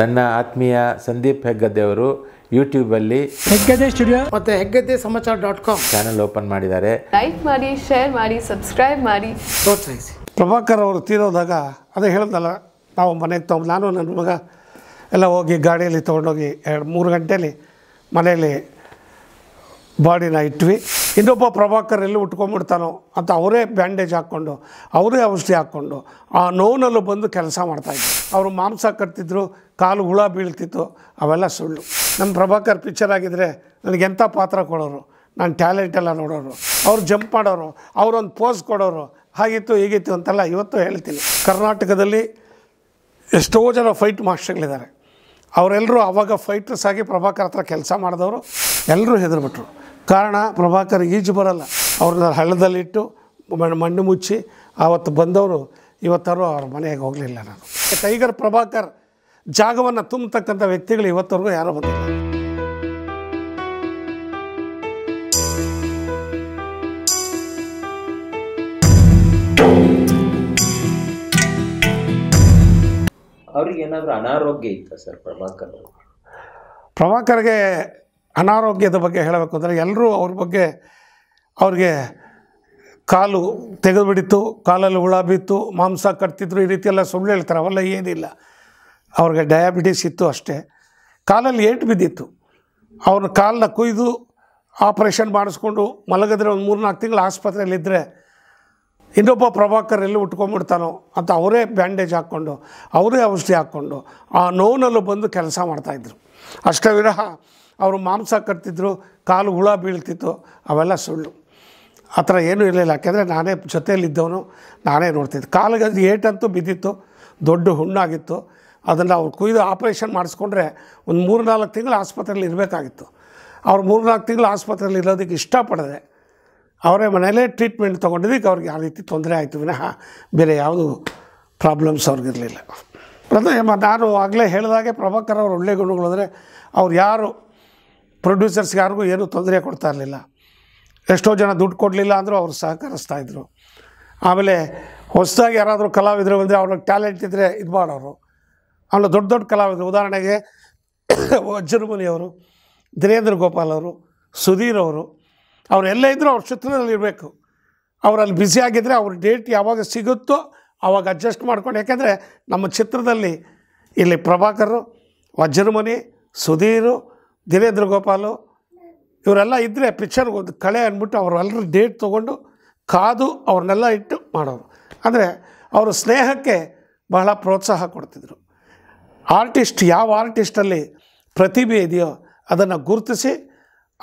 ನನ್ನ ಆತ್ಮೀಯ ಸಂದೀಪ್ ಅವರು ಯೂಟ್ಯೂಬಲ್ಲಿ ಹೆಗ್ಗದೆ ಸ್ಟುಡಿಯೋ ಮತ್ತೆ Heggadde Samachar dot com channel open ಮಾಡಿದ್ದಾರೆ ಲೈಕ್ ಮಾಡಿ ಶೇರ್ ಮಾಡಿ ಸಬ್ಸ್ಕ್ರೈಬ್ ಮಾಡಿ ಪ್ರೋತ್ಸಾಹಿಸಿ ಪ್ರಭಾಕರ್ ಅವರು ತೀರೋದಾಗ ಅದೇ ಹೇಳಿದ್ನಲ್ಲ ನಾವು ಮನೆಗೆ ತಗೊಂಡು ನಾನು ನನ್ನ ಮಗ ಎಲ್ಲ ಹೋಗಿ ಗಾಡಿಯಲ್ಲಿ ತೊಗೊಂಡೋಗಿ ಎರಡು ಮೂರು ಗಂಟೆಯಲ್ಲಿ ಮನೆಯಲ್ಲಿ ಬಾಡಿನ ಇಟ್ವಿ ಇನ್ನೊಬ್ಬ ಪ್ರಭಾಕರ್ ಎಲ್ಲಿ ಉಟ್ಕೊಂಡ್ಬಿಡ್ತಾನೋ ಅಂತ ಅವರೇ ಬ್ಯಾಂಡೇಜ್ ಹಾಕ್ಕೊಂಡು ಅವರೇ ಔಷಧಿ ಹಾಕ್ಕೊಂಡು ಆ ನೋವಿನಲ್ಲೂ ಬಂದು ಕೆಲಸ ಮಾಡ್ತಾಯಿದ್ರು ಅವರು ಮಾಂಸ ಕಟ್ತಿದ್ರು ಕಾಲು ಹುಳ ಬೀಳ್ತಿತ್ತು ಅವೆಲ್ಲ ಸುಳ್ಳು ನಮ್ಮ ಪ್ರಭಾಕರ್ ಪಿಕ್ಚರ್ ಆಗಿದ್ದರೆ ನನಗೆಂಥ ಪಾತ್ರ ಕೊಡೋರು ನಾನು ಟ್ಯಾಲೆಂಟ್ ಎಲ್ಲ ನೋಡೋರು ಅವ್ರು ಜಂಪ್ ಮಾಡೋರು ಒಂದು ಪೋಸ್ ಕೊಡೋರು ಹಾಗಿತ್ತು ಹೀಗಿತ್ತು ಅಂತೆಲ್ಲ ಇವತ್ತು ಹೇಳ್ತೀನಿ ಕರ್ನಾಟಕದಲ್ಲಿ ಎಷ್ಟೋ ಜನ ಫೈಟ್ ಮಾಸ್ಟರ್ಗಳಿದ್ದಾರೆ ಅವರೆಲ್ಲರೂ ಆವಾಗ ಫೈಟರ್ಸ್ ಆಗಿ ಪ್ರಭಾಕರ್ ಹತ್ರ ಕೆಲಸ ಮಾಡಿದವರು ಎಲ್ಲರೂ ಹೆದರ್ಬಿಟ್ರು ಕಾರಣ ಪ್ರಭಾಕರ್ ಈಜು ಬರಲ್ಲ ಅವ್ರನ್ನ ಹಳ್ಳದಲ್ಲಿಟ್ಟು ಮಣ್ಣು ಮುಚ್ಚಿ ಆವತ್ತು ಬಂದವರು ಇವತ್ತಾರು ಅವ್ರ ಮನೆಗೆ ಹೋಗಲಿಲ್ಲ ನಾನು ಟೈಗರ್ ಪ್ರಭಾಕರ್ ಜಾಗವನ್ನು ತುಂಬತಕ್ಕಂಥ ವ್ಯಕ್ತಿಗಳು ಇವತ್ತವರೆಗೂ ಯಾರೂ ಬಂದಿಲ್ಲ ಅವ್ರಿಗೆ ಏನಾದರೂ ಅನಾರೋಗ್ಯ ಇತ್ತ ಸರ್ ಪ್ರಭಾಕರ್ ಪ್ರಭಾಕರ್ಗೆ ಅನಾರೋಗ್ಯದ ಬಗ್ಗೆ ಹೇಳಬೇಕು ಅಂದರೆ ಎಲ್ಲರೂ ಅವ್ರ ಬಗ್ಗೆ ಅವ್ರಿಗೆ ಕಾಲು ತೆಗೆದುಬಿಡಿತ್ತು ಕಾಲಲ್ಲಿ ಹುಳ ಬಿತ್ತು ಮಾಂಸ ಕಟ್ತಿದ್ರು ಈ ರೀತಿಯೆಲ್ಲ ಸುಳ್ಳು ಹೇಳ್ತಾರೆ ಅವೆಲ್ಲ ಏನಿಲ್ಲ ಅವ್ರಿಗೆ ಡಯಾಬಿಟೀಸ್ ಇತ್ತು ಅಷ್ಟೇ ಕಾಲಲ್ಲಿ ಏಟು ಬಿದ್ದಿತ್ತು ಅವ್ರನ್ನ ಕಾಲನ್ನ ಕುಯ್ದು ಆಪ್ರೇಷನ್ ಮಾಡಿಸ್ಕೊಂಡು ಮಲಗಿದ್ರೆ ಒಂದು ಮೂರು ನಾಲ್ಕು ತಿಂಗಳು ಆಸ್ಪತ್ರೆಯಲ್ಲಿದ್ದರೆ ಇನ್ನೊಬ್ಬ ಪ್ರಭಾಕರ್ ಎಲ್ಲಿ ಉಟ್ಕೊಂಡ್ಬಿಡ್ತಾನೋ ಅಂತ ಅವರೇ ಬ್ಯಾಂಡೇಜ್ ಹಾಕ್ಕೊಂಡು ಅವರೇ ಔಷಧಿ ಹಾಕ್ಕೊಂಡು ಆ ನೋವಿನಲ್ಲೂ ಬಂದು ಕೆಲಸ ಮಾಡ್ತಾಯಿದ್ರು ಅಷ್ಟೇ ವಿರಹ ಅವರು ಮಾಂಸ ಕಟ್ತಿದ್ರು ಕಾಲು ಹುಳ ಬೀಳ್ತಿತ್ತು ಅವೆಲ್ಲ ಸುಳ್ಳು ಆ ಥರ ಏನೂ ಇರಲಿಲ್ಲ ಯಾಕೆಂದರೆ ನಾನೇ ಜೊತೆಯಲ್ಲಿದ್ದವನು ನಾನೇ ನೋಡ್ತಿದ್ದೆ ಕಾಲಿಗೆ ಏಟಂತೂ ಬಿದ್ದಿತ್ತು ದೊಡ್ಡ ಹುಣ್ಣಾಗಿತ್ತು ಅದನ್ನು ಅವ್ರು ಕುಯ್ದು ಆಪ್ರೇಷನ್ ಮಾಡಿಸ್ಕೊಂಡ್ರೆ ಒಂದು ಮೂರು ನಾಲ್ಕು ತಿಂಗಳು ಆಸ್ಪತ್ರೆಯಲ್ಲಿ ಇರಬೇಕಾಗಿತ್ತು ಅವ್ರು ಮೂರು ನಾಲ್ಕು ತಿಂಗಳು ಆಸ್ಪತ್ರೆಯಲ್ಲಿ ಇರೋದಕ್ಕೆ ಇಷ್ಟಪಡದೆ ಅವರೇ ಮನೆಯಲ್ಲೇ ಟ್ರೀಟ್ಮೆಂಟ್ ತೊಗೊಂಡಿದ್ದಕ್ಕೆ ಅವ್ರಿಗೆ ಯಾವ ರೀತಿ ತೊಂದರೆ ಆಯಿತು ವಿನಃ ಬೇರೆ ಯಾವುದು ಪ್ರಾಬ್ಲಮ್ಸ್ ಅವ್ರಿಗಿರಲಿಲ್ಲ ಪ್ರಥಮ ನಾನು ಆಗಲೇ ಹೇಳಿದಾಗೆ ಪ್ರಭಾಕರ್ ಅವ್ರ ಒಳ್ಳೆ ಗುಣಗಳು ಅಂದರೆ ಅವ್ರು ಯಾರು ಪ್ರೊಡ್ಯೂಸರ್ಸ್ ಯಾರಿಗೂ ಏನೂ ತೊಂದರೆ ಕೊಡ್ತಾ ಇರಲಿಲ್ಲ ಎಷ್ಟೋ ಜನ ದುಡ್ಡು ಕೊಡಲಿಲ್ಲ ಅಂದರೂ ಅವರು ಸಹಕರಿಸ್ತಾ ಇದ್ದರು ಆಮೇಲೆ ಹೊಸದಾಗಿ ಯಾರಾದರೂ ಕಲಾವಿದರು ಬಂದರೆ ಅವ್ರಿಗೆ ಟ್ಯಾಲೆಂಟ್ ಇದ್ದರೆ ಇದು ಮಾಡೋರು ಆಮೇಲೆ ದೊಡ್ಡ ದೊಡ್ಡ ಕಲಾವಿದರು ಉದಾಹರಣೆಗೆ ಅವರು ದಿನೇಂದ್ರ ಗೋಪಾಲ್ ಅವರು ಸುಧೀರ್ ಅವರು ಅವರೆಲ್ಲ ಇದ್ದರೂ ಅವ್ರ ಚಿತ್ರದಲ್ಲಿ ಇರಬೇಕು ಅವರಲ್ಲಿ ಬ್ಯುಸಿ ಆಗಿದ್ದರೆ ಅವ್ರ ಡೇಟ್ ಯಾವಾಗ ಸಿಗುತ್ತೋ ಆವಾಗ ಅಡ್ಜಸ್ಟ್ ಮಾಡ್ಕೊಂಡು ಯಾಕೆಂದರೆ ನಮ್ಮ ಚಿತ್ರದಲ್ಲಿ ಇಲ್ಲಿ ಪ್ರಭಾಕರು ವಜ್ರಮುನಿ ಸುಧೀರು ದಿನೇಂದ್ರ ಗೋಪಾಲು ಇವರೆಲ್ಲ ಇದ್ದರೆ ಪಿಕ್ಚರ್ಗೆ ಒಂದು ಕಳೆ ಅಂದ್ಬಿಟ್ಟು ಅವರೆಲ್ಲರೂ ಡೇಟ್ ತೊಗೊಂಡು ಕಾದು ಅವ್ರನ್ನೆಲ್ಲ ಇಟ್ಟು ಮಾಡೋರು ಅಂದರೆ ಅವರು ಸ್ನೇಹಕ್ಕೆ ಬಹಳ ಪ್ರೋತ್ಸಾಹ ಕೊಡ್ತಿದ್ರು ಆರ್ಟಿಸ್ಟ್ ಯಾವ ಆರ್ಟಿಸ್ಟಲ್ಲಿ ಪ್ರತಿಭೆ ಇದೆಯೋ ಅದನ್ನು ಗುರುತಿಸಿ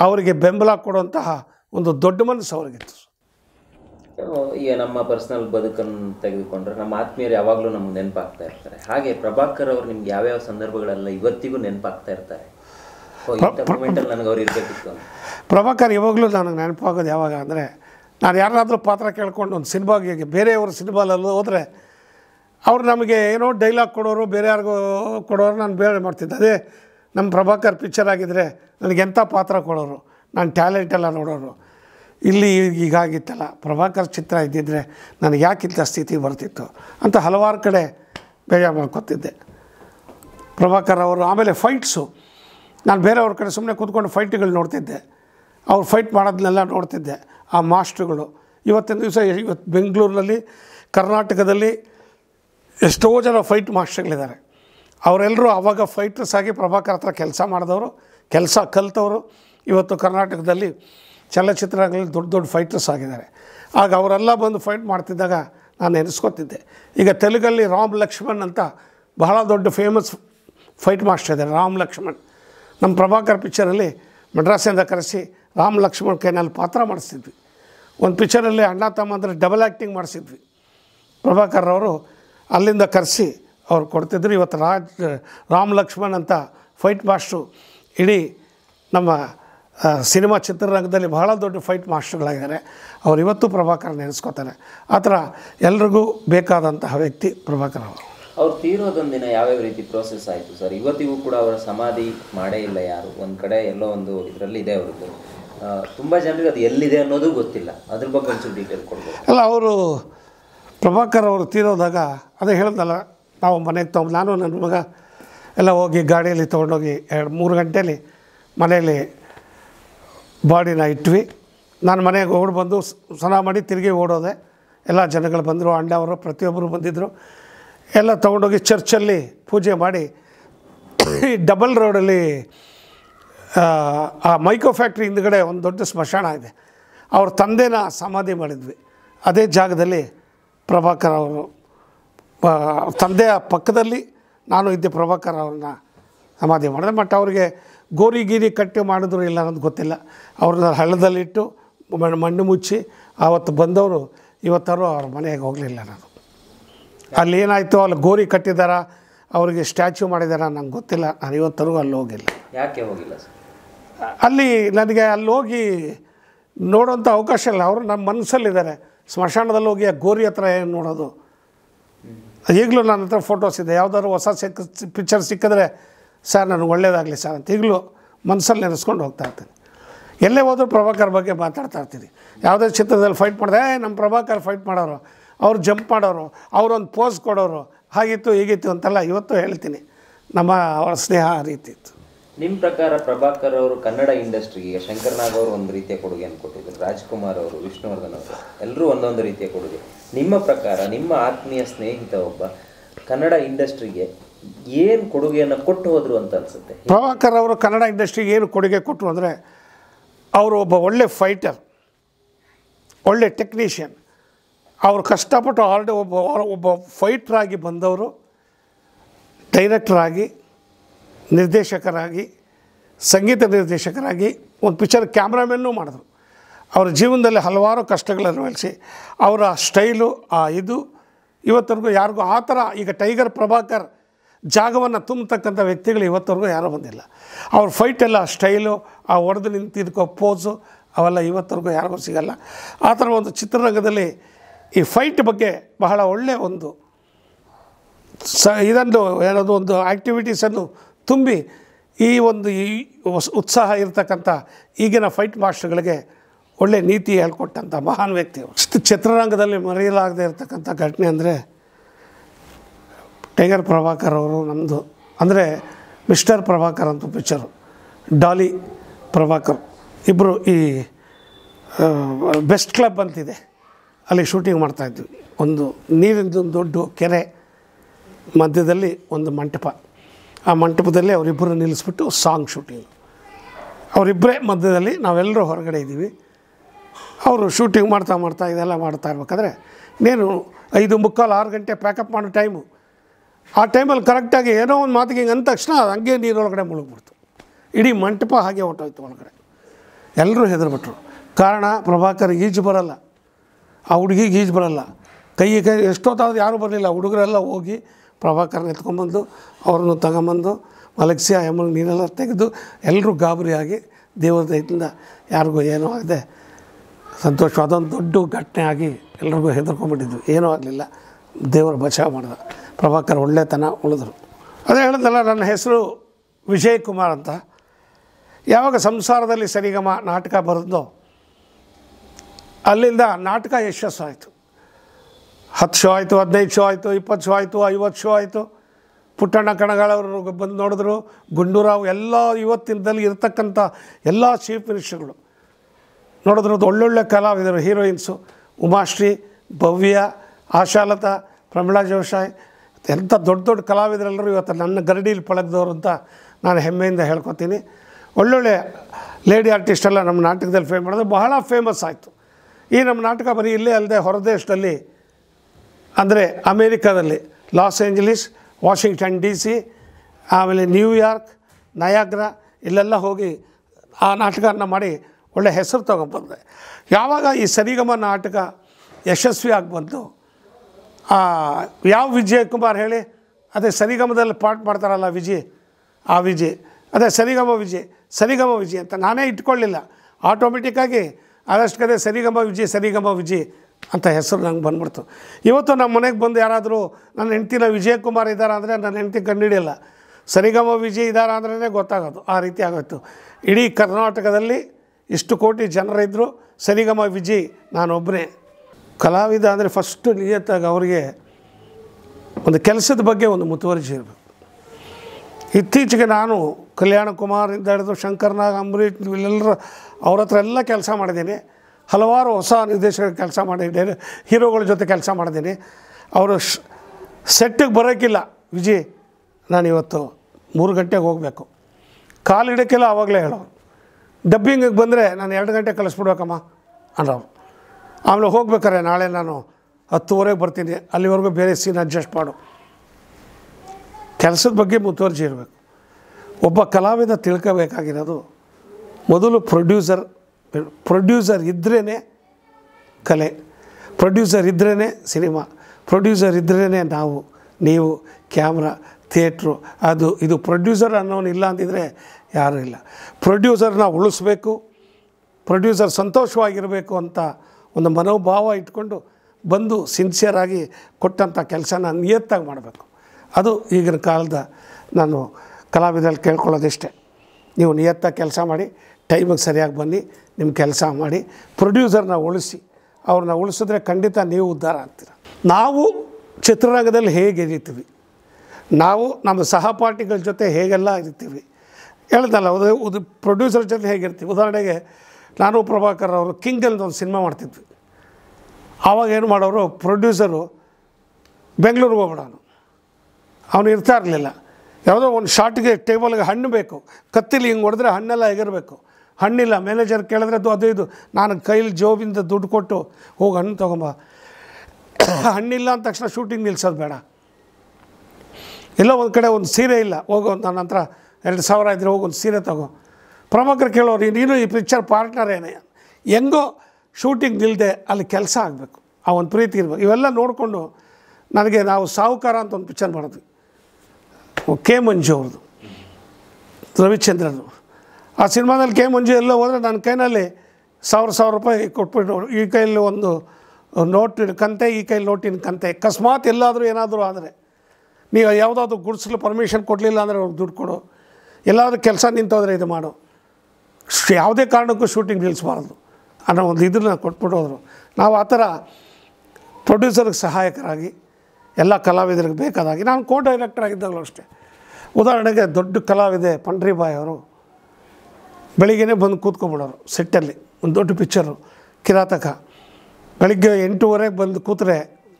ಅವರಿಗೆ ಬೆಂಬಲ ಕೊಡುವಂತಹ ಒಂದು ದೊಡ್ಡ ಮನಸ್ಸು ಇತ್ತು ಈಗ ನಮ್ಮ ಪರ್ಸ್ನಲ್ ಬದುಕನ್ನು ತೆಗೆದುಕೊಂಡ್ರೆ ನಮ್ಮ ಆತ್ಮೀಯರು ಯಾವಾಗಲೂ ನಮ್ಗೆ ನೆನಪಾಗ್ತಾ ಇರ್ತಾರೆ ಹಾಗೆ ಪ್ರಭಾಕರ್ ಅವರು ನಿಮ್ಗೆ ಯಾವ್ಯಾವ ಸಂದರ್ಭಗಳೆಲ್ಲ ಇವತ್ತಿಗೂ ನೆನಪಾಗ್ತಾ ಇರ್ತಾರೆ ಪ್ರಭಾಕರ್ ಯಾವಾಗಲೂ ನನಗೆ ನೆನಪಾಗೋದು ಯಾವಾಗ ಅಂದರೆ ನಾನು ಯಾರಾದರೂ ಪಾತ್ರ ಕೇಳ್ಕೊಂಡು ಒಂದು ಸಿನಿಮಾಗೆ ಬೇರೆಯವ್ರ ಸಿನಿಮಾಲಲ್ಲೂ ಹೋದರೆ ಅವ್ರು ನಮಗೆ ಏನೋ ಡೈಲಾಗ್ ಕೊಡೋರು ಬೇರೆ ಯಾರಿಗೂ ಕೊಡೋರು ನಾನು ಬೇರೆ ಮಾಡ್ತಿದ್ದೆ ಅದೇ ನಮ್ಮ ಪ್ರಭಾಕರ್ ಪಿಕ್ಚರ್ ಆಗಿದ್ದರೆ ಎಂಥ ಪಾತ್ರ ಕೊಡೋರು ನಾನು ಟ್ಯಾಲೆಂಟ್ ಎಲ್ಲ ನೋಡೋರು ಇಲ್ಲಿ ಈಗಾಗಿತ್ತಲ್ಲ ಪ್ರಭಾಕರ್ ಚಿತ್ರ ಇದ್ದಿದ್ದರೆ ನನಗೆ ಯಾಕಿಂತ ಸ್ಥಿತಿ ಬರ್ತಿತ್ತು ಅಂತ ಹಲವಾರು ಕಡೆ ಬೇಜಾರು ಮಾಡ್ಕೊತಿದ್ದೆ ಪ್ರಭಾಕರ್ ಅವರು ಆಮೇಲೆ ಫೈಟ್ಸು ನಾನು ಬೇರೆಯವ್ರ ಕಡೆ ಸುಮ್ಮನೆ ಕೂತ್ಕೊಂಡು ಫೈಟ್ಗಳು ನೋಡ್ತಿದ್ದೆ ಅವ್ರು ಫೈಟ್ ಮಾಡೋದನ್ನೆಲ್ಲ ನೋಡ್ತಿದ್ದೆ ಆ ಮಾಸ್ಟ್ರುಗಳು ಇವತ್ತಿನ ದಿವಸ ಇವತ್ತು ಬೆಂಗಳೂರಿನಲ್ಲಿ ಕರ್ನಾಟಕದಲ್ಲಿ ಎಷ್ಟೋ ಜನ ಫೈಟ್ ಮಾಸ್ಟ್ರುಗಳಿದ್ದಾರೆ ಅವರೆಲ್ಲರೂ ಆವಾಗ ಫೈಟ್ರಸ್ ಆಗಿ ಪ್ರಭಾಕರ್ ಹತ್ರ ಕೆಲಸ ಮಾಡಿದವರು ಕೆಲಸ ಕಲಿತವರು ಇವತ್ತು ಕರ್ನಾಟಕದಲ್ಲಿ ಚಲನಚಿತ್ರಗಳಲ್ಲಿ ದೊಡ್ಡ ದೊಡ್ಡ ಫೈಟ್ರಸ್ ಆಗಿದ್ದಾರೆ ಆಗ ಅವರೆಲ್ಲ ಬಂದು ಫೈಟ್ ಮಾಡ್ತಿದ್ದಾಗ ನಾನು ನೆನೆಸ್ಕೊತಿದ್ದೆ ಈಗ ತೆಲುಗಲ್ಲಿ ರಾಮ್ ಲಕ್ಷ್ಮಣ್ ಅಂತ ಬಹಳ ದೊಡ್ಡ ಫೇಮಸ್ ಫೈಟ್ ಮಾಸ್ಟರ್ ಇದ್ದಾರೆ ರಾಮ್ ಲಕ್ಷ್ಮಣ್ ನಮ್ಮ ಪ್ರಭಾಕರ್ ಪಿಕ್ಚರಲ್ಲಿ ಮಡ್ರಾಸಿಂದ ಕರೆಸಿ ರಾಮ್ ಲಕ್ಷ್ಮಣ್ ಕೈನಲ್ಲಿ ಪಾತ್ರ ಮಾಡಿಸ್ತಿದ್ವಿ ಒಂದು ಪಿಕ್ಚರಲ್ಲಿ ಅಣ್ಣ ತಮ್ಮ ಅಂದರೆ ಡಬಲ್ ಆ್ಯಕ್ಟಿಂಗ್ ಮಾಡಿಸಿದ್ವಿ ರವರು ಅಲ್ಲಿಂದ ಕರೆಸಿ ಅವ್ರು ಕೊಡ್ತಿದ್ರು ಇವತ್ತು ರಾಜ್ ರಾಮ್ ಲಕ್ಷ್ಮಣ್ ಅಂತ ಫೈಟ್ ಮಾಸ್ಟ್ರು ಇಡೀ ನಮ್ಮ ಸಿನಿಮಾ ಚಿತ್ರರಂಗದಲ್ಲಿ ಬಹಳ ದೊಡ್ಡ ಫೈಟ್ ಮಾಸ್ಟರ್ಗಳಾಗಿದ್ದಾರೆ ಅವ್ರು ಇವತ್ತು ಪ್ರಭಾಕರ್ ನೆನೆಸ್ಕೋತಾರೆ ಆ ಥರ ಎಲ್ರಿಗೂ ಬೇಕಾದಂತಹ ವ್ಯಕ್ತಿ ಪ್ರಭಾಕರ್ ಅವರು ಅವ್ರು ದಿನ ಯಾವ್ಯಾವ ರೀತಿ ಪ್ರೋಸೆಸ್ ಆಯಿತು ಸರ್ ಇವತ್ತಿಗೂ ಕೂಡ ಅವರ ಸಮಾಧಿ ಮಾಡೇ ಇಲ್ಲ ಯಾರು ಒಂದು ಕಡೆ ಎಲ್ಲೋ ಒಂದು ಇದರಲ್ಲಿ ಇದೆ ಅವ್ರದ್ದು ತುಂಬ ಜನರಿಗೆ ಅದು ಎಲ್ಲಿದೆ ಅನ್ನೋದು ಗೊತ್ತಿಲ್ಲ ಅದ್ರ ಬಗ್ಗೆ ಒಂಚೂರು ಡೀಟೇಲ್ ಕೊಡ್ಬೋದು ಅಲ್ಲ ಅವರು ಪ್ರಭಾಕರ್ ಅವರು ತೀರೋದಾಗ ಅದೇ ಹೇಳ್ದಲ್ಲ ನಾವು ಮನೆಗೆ ತಗೊಂಡು ನಾನು ನನ್ನ ಮಗ ಎಲ್ಲ ಹೋಗಿ ಗಾಡಿಯಲ್ಲಿ ತೊಗೊಂಡೋಗಿ ಎರಡು ಮೂರು ಗಂಟೆಯಲ್ಲಿ ಮನೆಯಲ್ಲಿ ಬಾಡಿನ ಇಟ್ವಿ ನಾನು ಮನೆಗೆ ಓಡಿ ಬಂದು ಸ್ನಾನ ಮಾಡಿ ತಿರುಗಿ ಓಡೋದೆ ಎಲ್ಲ ಜನಗಳು ಬಂದರು ಅಂಡವರು ಅವರು ಪ್ರತಿಯೊಬ್ಬರು ಬಂದಿದ್ದರು ಎಲ್ಲ ತೊಗೊಂಡೋಗಿ ಚರ್ಚಲ್ಲಿ ಪೂಜೆ ಮಾಡಿ ಈ ಡಬಲ್ ರೋಡಲ್ಲಿ ಆ ಮೈಕ್ರೋ ಫ್ಯಾಕ್ಟ್ರಿ ಹಿಂದ್ಗಡೆ ಒಂದು ದೊಡ್ಡ ಸ್ಮಶಾನ ಇದೆ ಅವ್ರ ತಂದೆನ ಸಮಾಧಿ ಮಾಡಿದ್ವಿ ಅದೇ ಜಾಗದಲ್ಲಿ ಪ್ರಭಾಕರ್ ಅವರು ತಂದೆಯ ಪಕ್ಕದಲ್ಲಿ ನಾನು ಇದ್ದೆ ಪ್ರಭಾಕರ್ ಅವ್ರನ್ನ ಸಮಾಧಿ ಮಾಡಿದೆ ಬಟ್ ಅವರಿಗೆ ಗೋರಿ ಗೀರಿ ಕಟ್ಟಿ ಮಾಡಿದ್ರು ಇಲ್ಲ ಅನ್ನೋದು ಗೊತ್ತಿಲ್ಲ ಅವ್ರನ್ನ ಹಳ್ಳದಲ್ಲಿಟ್ಟು ಮಣ್ಣು ಮುಚ್ಚಿ ಆವತ್ತು ಬಂದವರು ಇವತ್ತಾರು ಅವ್ರ ಮನೆಗೆ ಹೋಗಲಿಲ್ಲ ನಾನು ಅಲ್ಲಿ ಏನಾಯಿತು ಅಲ್ಲಿ ಗೋರಿ ಕಟ್ಟಿದಾರ ಅವರಿಗೆ ಸ್ಟ್ಯಾಚ್ಯೂ ಮಾಡಿದಾರ ನಂಗೆ ಗೊತ್ತಿಲ್ಲ ನಾನು ಇವತ್ತರೆಗೂ ಅಲ್ಲಿ ಹೋಗಿಲ್ಲ ಯಾಕೆ ಹೋಗಿಲ್ಲ ಅಲ್ಲಿ ನನಗೆ ಅಲ್ಲಿ ಹೋಗಿ ನೋಡೋಂಥ ಅವಕಾಶ ಇಲ್ಲ ಅವರು ನಮ್ಮ ಮನಸ್ಸಲ್ಲಿದ್ದಾರೆ ಸ್ಮಶಾನದಲ್ಲಿ ಹೋಗಿ ಆ ಗೋರಿ ಹತ್ರ ಏನು ನೋಡೋದು ಈಗಲೂ ನನ್ನ ಹತ್ರ ಫೋಟೋಸ್ ಇದೆ ಯಾವುದಾದ್ರು ಹೊಸ ಸಿಕ್ಕ ಪಿಕ್ಚರ್ ಸಿಕ್ಕಿದ್ರೆ ಸರ್ ನನಗೆ ಒಳ್ಳೇದಾಗಲಿ ಸರ್ ಅಂತ ಈಗಲೂ ಮನಸ್ಸಲ್ಲಿ ನೆನೆಸ್ಕೊಂಡು ಹೋಗ್ತಾ ಇರ್ತೀನಿ ಎಲ್ಲೇ ಹೋದರೂ ಪ್ರಭಾಕರ್ ಬಗ್ಗೆ ಮಾತಾಡ್ತಾ ಇರ್ತೀನಿ ಯಾವುದೇ ಚಿತ್ರದಲ್ಲಿ ಫೈಟ್ ಮಾಡಿದೆ ನಮ್ಮ ಪ್ರಭಾಕರ್ ಫೈಟ್ ಮಾಡೋರು ಅವ್ರು ಜಂಪ್ ಮಾಡೋರು ಅವರೊಂದು ಪೋಸ್ ಕೊಡೋರು ಹಾಗಿತ್ತು ಹೀಗಿತ್ತು ಅಂತೆಲ್ಲ ಇವತ್ತು ಹೇಳ್ತೀನಿ ನಮ್ಮ ಅವರ ಸ್ನೇಹ ಆ ರೀತಿ ಇತ್ತು ನಿಮ್ಮ ಪ್ರಕಾರ ಪ್ರಭಾಕರ್ ಅವರು ಕನ್ನಡ ಇಂಡಸ್ಟ್ರಿಗೆ ಶಂಕರ್ನಾಗ್ ಅವರು ಒಂದು ರೀತಿಯ ಕೊಡುಗೆಯನ್ನು ಕೊಟ್ಟಿದ್ದರು ರಾಜ್ಕುಮಾರ್ ಅವರು ವಿಷ್ಣುವರ್ಧನ್ ಅವರು ಎಲ್ಲರೂ ಒಂದೊಂದು ರೀತಿಯ ಕೊಡುಗೆ ನಿಮ್ಮ ಪ್ರಕಾರ ನಿಮ್ಮ ಆತ್ಮೀಯ ಸ್ನೇಹಿತ ಒಬ್ಬ ಕನ್ನಡ ಇಂಡಸ್ಟ್ರಿಗೆ ಏನು ಕೊಡುಗೆಯನ್ನು ಕೊಟ್ಟು ಹೋದರು ಅಂತ ಅನಿಸುತ್ತೆ ಪ್ರಭಾಕರ್ ಅವರು ಕನ್ನಡ ಇಂಡಸ್ಟ್ರಿಗೆ ಏನು ಕೊಡುಗೆ ಕೊಟ್ಟರು ಅಂದರೆ ಅವರು ಒಬ್ಬ ಒಳ್ಳೆ ಫೈಟರ್ ಒಳ್ಳೆ ಟೆಕ್ನಿಷಿಯನ್ ಅವರು ಕಷ್ಟಪಟ್ಟು ಆಲ್ರೆಡಿ ಒಬ್ಬ ಒಬ್ಬ ಫೈಟ್ರಾಗಿ ಬಂದವರು ಡೈರೆಕ್ಟ್ರಾಗಿ ನಿರ್ದೇಶಕರಾಗಿ ಸಂಗೀತ ನಿರ್ದೇಶಕರಾಗಿ ಒಂದು ಪಿಕ್ಚರ್ ಕ್ಯಾಮ್ರಾಮನ್ನು ಮಾಡಿದ್ರು ಅವರ ಜೀವನದಲ್ಲಿ ಹಲವಾರು ಕಷ್ಟಗಳನ್ನು ಅನುಭವಿಸಿ ಅವರ ಸ್ಟೈಲು ಆ ಇದು ಇವತ್ತರೆಗೂ ಯಾರಿಗೂ ಆ ಥರ ಈಗ ಟೈಗರ್ ಪ್ರಭಾಕರ್ ಜಾಗವನ್ನು ತುಂಬತಕ್ಕಂಥ ವ್ಯಕ್ತಿಗಳು ಇವತ್ತರೆಗೂ ಯಾರೂ ಬಂದಿಲ್ಲ ಅವ್ರ ಫೈಟೆಲ್ಲ ಆ ಸ್ಟೈಲು ಆ ಹೊಡೆದು ನಿಂತಿದ್ಕೋ ಪೋಸು ಅವೆಲ್ಲ ಇವತ್ತರೆಗೂ ಯಾರಿಗೂ ಸಿಗಲ್ಲ ಆ ಥರ ಒಂದು ಚಿತ್ರರಂಗದಲ್ಲಿ ಈ ಫೈಟ್ ಬಗ್ಗೆ ಬಹಳ ಒಳ್ಳೆಯ ಒಂದು ಸ ಇದೊಂದು ಏನದು ಒಂದು ಆ್ಯಕ್ಟಿವಿಟೀಸನ್ನು ತುಂಬಿ ಈ ಒಂದು ಈ ಉತ್ಸಾಹ ಇರತಕ್ಕಂಥ ಈಗಿನ ಫೈಟ್ ಮಾಸ್ಟರ್ಗಳಿಗೆ ಒಳ್ಳೆ ನೀತಿ ಹೇಳ್ಕೊಟ್ಟಂಥ ಮಹಾನ್ ವ್ಯಕ್ತಿ ಚಿತ್ರರಂಗದಲ್ಲಿ ಮರೆಯಲಾಗದೇ ಇರತಕ್ಕಂಥ ಘಟನೆ ಅಂದರೆ ಟೈಗರ್ ಪ್ರಭಾಕರ್ ಅವರು ನಮ್ಮದು ಅಂದರೆ ಮಿಸ್ಟರ್ ಪ್ರಭಾಕರ್ ಅಂತ ಪಿಕ್ಚರು ಡಾಲಿ ಪ್ರಭಾಕರ್ ಇಬ್ಬರು ಈ ಬೆಸ್ಟ್ ಕ್ಲಬ್ ಅಂತಿದೆ ಅಲ್ಲಿ ಶೂಟಿಂಗ್ ಇದ್ವಿ ಒಂದು ನೀರಿಂದು ದೊಡ್ಡ ಕೆರೆ ಮಧ್ಯದಲ್ಲಿ ಒಂದು ಮಂಟಪ ಆ ಮಂಟಪದಲ್ಲಿ ಅವರಿಬ್ಬರು ನಿಲ್ಲಿಸ್ಬಿಟ್ಟು ಸಾಂಗ್ ಶೂಟಿಂಗ್ ಅವರಿಬ್ಬರೇ ಮಧ್ಯದಲ್ಲಿ ನಾವೆಲ್ಲರೂ ಹೊರಗಡೆ ಇದ್ದೀವಿ ಅವರು ಶೂಟಿಂಗ್ ಮಾಡ್ತಾ ಮಾಡ್ತಾ ಇದೆಲ್ಲ ಮಾಡ್ತಾ ಇರ್ಬೇಕಾದ್ರೆ ನೀನು ಐದು ಮುಕ್ಕಾಲು ಆರು ಗಂಟೆ ಪ್ಯಾಕಪ್ ಮಾಡೋ ಟೈಮು ಆ ಟೈಮಲ್ಲಿ ಕರೆಕ್ಟಾಗಿ ಏನೋ ಒಂದು ಮಾತಿಗೆ ಹಿಂಗೆ ಅಂದ ತಕ್ಷಣ ಹಂಗೆ ನೀರೊಳಗಡೆ ಮುಳುಗ್ಬಿಡ್ತು ಇಡೀ ಮಂಟಪ ಹಾಗೆ ಹೊಟ್ಟೋಯ್ತು ಒಳಗಡೆ ಎಲ್ಲರೂ ಹೆದರ್ಬಿಟ್ರು ಕಾರಣ ಪ್ರಭಾಕರ್ ಈಜು ಬರಲ್ಲ ಆ ಹುಡುಗಿಗೆ ಈಜು ಬರಲ್ಲ ಕೈ ಕೈ ಎಷ್ಟೊತ್ತಾದ್ರು ಯಾರೂ ಬರಲಿಲ್ಲ ಹುಡುಗರೆಲ್ಲ ಹೋಗಿ ಪ್ರಭಾಕರ್ನ ಎತ್ಕೊಂಡ್ಬಂದು ಅವ್ರನ್ನು ತಗೊಂಬಂದು ಮಲಗಿಸಿ ಆ ಎಮ್ಮ ನೀರೆಲ್ಲ ತೆಗೆದು ಎಲ್ಲರೂ ಗಾಬರಿಯಾಗಿ ದೇವರ ದಯದಿಂದ ಯಾರಿಗೂ ಏನೂ ಆಗದೆ ಸಂತೋಷ ಅದೊಂದು ದೊಡ್ಡ ಘಟನೆ ಆಗಿ ಎಲ್ರಿಗೂ ಹೆದರ್ಕೊಂಡ್ಬಿಟ್ಟಿದ್ವಿ ಏನೂ ಆಗಲಿಲ್ಲ ದೇವರು ಬಚಾವ್ ಮಾಡಿದ ಪ್ರಭಾಕರ್ ಒಳ್ಳೆತನ ಉಳಿದ್ರು ಅದೇ ಹೇಳಿದಲ್ಲ ನನ್ನ ಹೆಸರು ವಿಜಯ್ ಕುಮಾರ್ ಅಂತ ಯಾವಾಗ ಸಂಸಾರದಲ್ಲಿ ಸರಿಗಮ ನಾಟಕ ಬರೆದೋ ಅಲ್ಲಿಂದ ನಾಟಕ ಯಶಸ್ಸು ಆಯಿತು ಹತ್ತು ಶೋ ಆಯಿತು ಹದಿನೈದು ಶೋ ಆಯಿತು ಇಪ್ಪತ್ತು ಶೋ ಆಯಿತು ಐವತ್ತು ಶೋ ಆಯಿತು ಪುಟ್ಟಣ್ಣ ಕಣಗಳವರು ಬಂದು ನೋಡಿದ್ರು ಗುಂಡೂರಾವ್ ಎಲ್ಲ ಇವತ್ತಿನದಲ್ಲಿ ಇರತಕ್ಕಂಥ ಎಲ್ಲ ಚೀಫ್ ಮಿನಿಸ್ಟರ್ಗಳು ನೋಡಿದ್ರು ಒಳ್ಳೊಳ್ಳೆ ಕಲಾವಿದರು ಹೀರೋಯಿನ್ಸು ಉಮಾಶ್ರೀ ಭವ್ಯ ಆಶಾಲತಾ ಪ್ರಮೀಳಾ ಜೋಶಾಯ್ ಎಂಥ ದೊಡ್ಡ ದೊಡ್ಡ ಕಲಾವಿದರೆಲ್ಲರೂ ಇವತ್ತು ನನ್ನ ಗರಡೀಲಿ ಪಳಗದವ್ರು ಅಂತ ನಾನು ಹೆಮ್ಮೆಯಿಂದ ಹೇಳ್ಕೊತೀನಿ ಒಳ್ಳೊಳ್ಳೆ ಲೇಡಿ ಆರ್ಟಿಸ್ಟೆಲ್ಲ ನಮ್ಮ ನಾಟಕದಲ್ಲಿ ಫೇಮ್ ಮಾಡಿದ್ರು ಬಹಳ ಫೇಮಸ್ ಆಯಿತು ಈ ನಮ್ಮ ನಾಟಕ ಬರೀ ಇಲ್ಲೇ ಅಲ್ಲದೆ ಹೊರದೇಶದಲ್ಲಿ ಅಂದರೆ ಅಮೇರಿಕಾದಲ್ಲಿ Los Angeles Washington D C ಆಮೇಲೆ ನ್ಯೂಯಾರ್ಕ್ ನಯಾಗ್ರ ಇಲ್ಲೆಲ್ಲ ಹೋಗಿ ಆ ನಾಟಕನ ಮಾಡಿ ಒಳ್ಳೆ ಹೆಸರು ತೊಗೊಂಬಂದೆ ಯಾವಾಗ ಈ ಸರಿಗಮ ನಾಟಕ ಯಶಸ್ವಿ ಆಗಿ ಬಂತು ಯಾವ ವಿಜಯ್ ಕುಮಾರ್ ಹೇಳಿ ಅದೇ ಸರಿಗಮದಲ್ಲಿ ಪಾಟ್ ಮಾಡ್ತಾರಲ್ಲ ವಿಜಯ್ ಆ ವಿಜಯ್ ಅದೇ ಸರಿಗಮ ವಿಜಯ್ ಸರಿಗಮ ವಿಜಯ್ ಅಂತ ನಾನೇ ಇಟ್ಕೊಳ್ಳಿಲ್ಲ ಆಟೋಮೆಟಿಕ್ಕಾಗಿ ಆದಷ್ಟು ಕದೇ ಸರಿಗಮ ವಿಜಿ ಸರಿಗಮ ವಿಜಿ ಅಂತ ಹೆಸರು ನಂಗೆ ಬಂದ್ಬಿಡ್ತು ಇವತ್ತು ನಮ್ಮ ಮನೆಗೆ ಬಂದು ಯಾರಾದರೂ ನನ್ನ ಹೆಂಡ್ತಿನ ವಿಜಯಕುಮಾರ್ ಇದ್ದಾರೆ ಅಂದರೆ ನನ್ನ ಹೆಂಡ್ತಿ ಕಂಡುಹಿಡಿಯಲ್ಲ ಸರಿಗಮ ವಿಜಯ್ ಇದ್ದಾರೆ ಅಂದ್ರೇ ಗೊತ್ತಾಗೋದು ಆ ರೀತಿ ಆಗೋಯಿತು ಇಡೀ ಕರ್ನಾಟಕದಲ್ಲಿ ಇಷ್ಟು ಕೋಟಿ ಜನರಿದ್ದರು ಸರಿಗಮ ವಿಜಯ್ ನಾನೊಬ್ಬನೇ ಕಲಾವಿದ ಅಂದರೆ ಫಸ್ಟು ನಿಯತ್ತಾಗಿ ಅವರಿಗೆ ಒಂದು ಕೆಲಸದ ಬಗ್ಗೆ ಒಂದು ಮುತುವರ್ಜಿ ಇರಬೇಕು ಇತ್ತೀಚೆಗೆ ನಾನು ಕಲ್ಯಾಣ ಇಂದ ಹಿಡಿದು ಶಂಕರ್ನಾಗ್ ಅಂಬರೀಷ್ ಇಲ್ಲೆಲ್ಲರ ಅವ್ರ ಹತ್ರ ಎಲ್ಲ ಕೆಲಸ ಮಾಡಿದ್ದೀನಿ ಹಲವಾರು ಹೊಸ ನಿರ್ದೇಶಕರ ಕೆಲಸ ಮಾಡಿದ್ದೇನೆ ಹೀರೋಗಳ ಜೊತೆ ಕೆಲಸ ಮಾಡಿದ್ದೀನಿ ಅವರು ಶ್ ಸೆಟ್ಟಿಗೆ ಬರೋಕ್ಕಿಲ್ಲ ವಿಜಿ ನಾನು ಇವತ್ತು ಮೂರು ಗಂಟೆಗೆ ಹೋಗಬೇಕು ಕಾಲು ಇಡೋಕ್ಕಿಲ್ಲ ಆವಾಗಲೇ ಹೇಳೋರು ಡಬ್ಬಿಂಗಿಗೆ ಬಂದರೆ ನಾನು ಎರಡು ಗಂಟೆ ಕಳಿಸ್ಬಿಡ್ಬೇಕಮ್ಮ ಅನ್ನೋರು ಆಮೇಲೆ ಹೋಗ್ಬೇಕಾರೆ ನಾಳೆ ನಾನು ಹತ್ತುವರೆಗೆ ಬರ್ತೀನಿ ಅಲ್ಲಿವರೆಗೂ ಬೇರೆ ಸೀನ್ ಅಡ್ಜಸ್ಟ್ ಮಾಡು ಕೆಲಸದ ಬಗ್ಗೆ ಮುತುವರ್ಜಿ ಇರಬೇಕು ಒಬ್ಬ ಕಲಾವಿದ ತಿಳ್ಕೋಬೇಕಾಗಿರೋದು ಮೊದಲು ಪ್ರೊಡ್ಯೂಸರ್ ಪ್ರೊಡ್ಯೂಸರ್ ಇದ್ರೇ ಕಲೆ ಪ್ರೊಡ್ಯೂಸರ್ ಇದ್ರೇ ಸಿನಿಮಾ ಪ್ರೊಡ್ಯೂಸರ್ ಇದ್ರೇ ನಾವು ನೀವು ಕ್ಯಾಮ್ರಾ ಥಿಯೇಟ್ರು ಅದು ಇದು ಪ್ರೊಡ್ಯೂಸರ್ ಅನ್ನೋನು ಇಲ್ಲ ಅಂತಿದ್ರೆ ಯಾರೂ ಇಲ್ಲ ಪ್ರೊಡ್ಯೂಸರ್ನ ಉಳಿಸ್ಬೇಕು ಪ್ರೊಡ್ಯೂಸರ್ ಸಂತೋಷವಾಗಿರಬೇಕು ಅಂತ ಒಂದು ಮನೋಭಾವ ಇಟ್ಕೊಂಡು ಬಂದು ಸಿನ್ಸಿಯರಾಗಿ ಕೊಟ್ಟಂಥ ಕೆಲಸನ ನಿಯತ್ತಾಗಿ ಮಾಡಬೇಕು ಅದು ಈಗಿನ ಕಾಲದ ನಾನು ಕಲಾವಿದರಲ್ಲಿ ಕೇಳ್ಕೊಳ್ಳೋದಿಷ್ಟೆ ನೀವು ನಿಯತ್ತ ಕೆಲಸ ಮಾಡಿ ಟೈಮಿಗೆ ಸರಿಯಾಗಿ ಬನ್ನಿ ನಿಮ್ಮ ಕೆಲಸ ಮಾಡಿ ಪ್ರೊಡ್ಯೂಸರ್ನ ಉಳಿಸಿ ಅವ್ರನ್ನ ಉಳಿಸಿದ್ರೆ ಖಂಡಿತ ನೀವು ಉದ್ಧಾರ ಆಗ್ತೀರ ನಾವು ಚಿತ್ರರಂಗದಲ್ಲಿ ಹೇಗೆ ಇರಿತೀವಿ ನಾವು ನಮ್ಮ ಸಹಪಾಠಿಗಳ ಜೊತೆ ಹೇಗೆಲ್ಲ ಇರ್ತೀವಿ ಹೇಳ್ದಲ್ಲ ಉದ್ ಪ್ರೊಡ್ಯೂಸರ್ ಜೊತೆ ಹೇಗಿರ್ತೀವಿ ಉದಾಹರಣೆಗೆ ನಾನು ಪ್ರಭಾಕರ್ ಅವರು ಕಿಂಗಲ್ ಒಂದು ಸಿನಿಮಾ ಮಾಡ್ತಿದ್ವಿ ಆವಾಗ ಏನು ಮಾಡೋರು ಪ್ರೊಡ್ಯೂಸರು ಬೆಂಗಳೂರಿಗೆ ಹೋಗ್ಬಿಡೋನು ಅವನು ಇರ್ತಾ ಇರಲಿಲ್ಲ ಯಾವುದೋ ಒಂದು ಶಾರ್ಟ್ಗೆ ಟೇಬಲ್ಗೆ ಹಣ್ಣು ಬೇಕು ಕತ್ತಿಲಿ ಹಿಂಗೆ ಹೊಡೆದ್ರೆ ಹಣ್ಣೆಲ್ಲ ಎಗರಬೇಕು ಹಣ್ಣಿಲ್ಲ ಮ್ಯಾನೇಜರ್ ಕೇಳಿದ್ರೆ ಅದು ಅದು ಇದು ನಾನು ಕೈಲಿ ಜೋಬಿಂದ ದುಡ್ಡು ಕೊಟ್ಟು ಹೋಗಿ ಹಣ್ಣು ತೊಗೊಂಬ ಹಣ್ಣಿಲ್ಲ ಅಂದ ತಕ್ಷಣ ಶೂಟಿಂಗ್ ನಿಲ್ಸೋದು ಬೇಡ ಎಲ್ಲೋ ಒಂದು ಕಡೆ ಒಂದು ಸೀರೆ ಇಲ್ಲ ಹೋಗೋ ನನ್ನ ಹತ್ರ ಎರಡು ಸಾವಿರ ಇದ್ರೆ ಹೋಗಿ ಒಂದು ಸೀರೆ ತಗೋ ಪ್ರಮುಖರು ಕೇಳೋರು ನೀನು ಈ ಪಿಕ್ಚರ್ ಪಾರ್ಟ್ನರ್ ಏನೇ ಹೆಂಗೋ ಶೂಟಿಂಗ್ ನಿಲ್ಲದೆ ಅಲ್ಲಿ ಕೆಲಸ ಆಗಬೇಕು ಆ ಒಂದು ಪ್ರೀತಿ ಇರಬೇಕು ಇವೆಲ್ಲ ನೋಡಿಕೊಂಡು ನನಗೆ ನಾವು ಸಾಹುಕಾರ ಅಂತ ಒಂದು ಪಿಕ್ಚರ್ ಮಾಡಿದ್ವಿ ಕೆ ಮಂಜು ಅವ್ರದ್ದು ರವಿಚಂದ್ರನು ಆ ಸಿನಿಮಾದಲ್ಲಿ ಕೆ ಮಂಜು ಎಲ್ಲೋ ಹೋದರೆ ನನ್ನ ಕೈನಲ್ಲಿ ಸಾವಿರ ಸಾವಿರ ರೂಪಾಯಿ ಕೊಟ್ಬಿಟ್ಟು ಈ ಕೈಯಲ್ಲಿ ಒಂದು ನೋಟಿನ ಕಂತೆ ಈ ಕೈಲಿ ನೋಟಿನ ಕಂತೆ ಅಕಸ್ಮಾತ್ ಎಲ್ಲಾದರೂ ಏನಾದರೂ ಆದರೆ ನೀವು ಯಾವುದಾದ್ರು ಗುಡ್ಸ್ಲು ಪರ್ಮಿಷನ್ ಕೊಡಲಿಲ್ಲ ಅಂದರೆ ಅವ್ರಿಗೆ ದುಡ್ಡು ಕೊಡು ಎಲ್ಲಾದರೂ ಕೆಲಸ ನಿಂತೋದ್ರೆ ಇದು ಮಾಡು ಯಾವುದೇ ಕಾರಣಕ್ಕೂ ಶೂಟಿಂಗ್ ನಿಲ್ಲಿಸಬಾರ್ದು ಅನ್ನೋ ಒಂದು ಕೊಟ್ಬಿಟ್ಟು ಹೋದರು ನಾವು ಆ ಥರ ಪ್ರೊಡ್ಯೂಸರ್ಗೆ ಸಹಾಯಕರಾಗಿ ಎಲ್ಲ ಕಲಾವಿದರಿಗೆ ಬೇಕಾದಾಗಿ ನಾನು ಕೋ ಡೈರೆಕ್ಟರ್ ಆಗಿದ್ದಾಗಲೂ ಅಷ್ಟೇ ಉದಾಹರಣೆಗೆ ದೊಡ್ಡ ಕಲಾವಿದೆ ಪಂಡ್ರಿಬಾಯಿ ಅವರು ಬೆಳಿಗ್ಗೆನೇ ಬಂದು ಕೂತ್ಕೊಬಿಡೋರು ಸೆಟ್ಟಲ್ಲಿ ಒಂದು ದೊಡ್ಡ ಪಿಕ್ಚರು ಕಿರಾತಕ ಬೆಳಿಗ್ಗೆ ಎಂಟೂವರೆಗೆ ಬಂದು ಕೂತ್ರೆ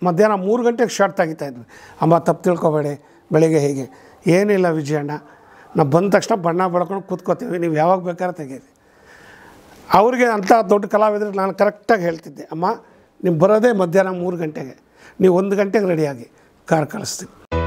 ಮಧ್ಯಾಹ್ನ ಮೂರು ಗಂಟೆಗೆ ಶಾರ್ಟ್ ಇದ್ವಿ ಅಮ್ಮ ತಪ್ಪು ತಿಳ್ಕೊಬೇಡಿ ಬೆಳಿಗ್ಗೆ ಹೇಗೆ ಏನಿಲ್ಲ ವಿಜಯಣ್ಣ ನಾವು ಬಂದ ತಕ್ಷಣ ಬಣ್ಣ ಬಳ್ಕೊಂಡು ಕೂತ್ಕೋತೀವಿ ನೀವು ಯಾವಾಗ ಬೇಕಾದ್ರೆ ತೆಗೀರಿ ಅವ್ರಿಗೆ ಅಂಥ ದೊಡ್ಡ ಕಲಾವಿದ್ರೆ ನಾನು ಕರೆಕ್ಟಾಗಿ ಹೇಳ್ತಿದ್ದೆ ಅಮ್ಮ ನೀವು ಬರೋದೇ ಮಧ್ಯಾಹ್ನ ಮೂರು ಗಂಟೆಗೆ ನೀವು ಒಂದು ಗಂಟೆಗೆ ರೆಡಿಯಾಗಿ ಕಾರ್ ಕಳಿಸ್ತೀನಿ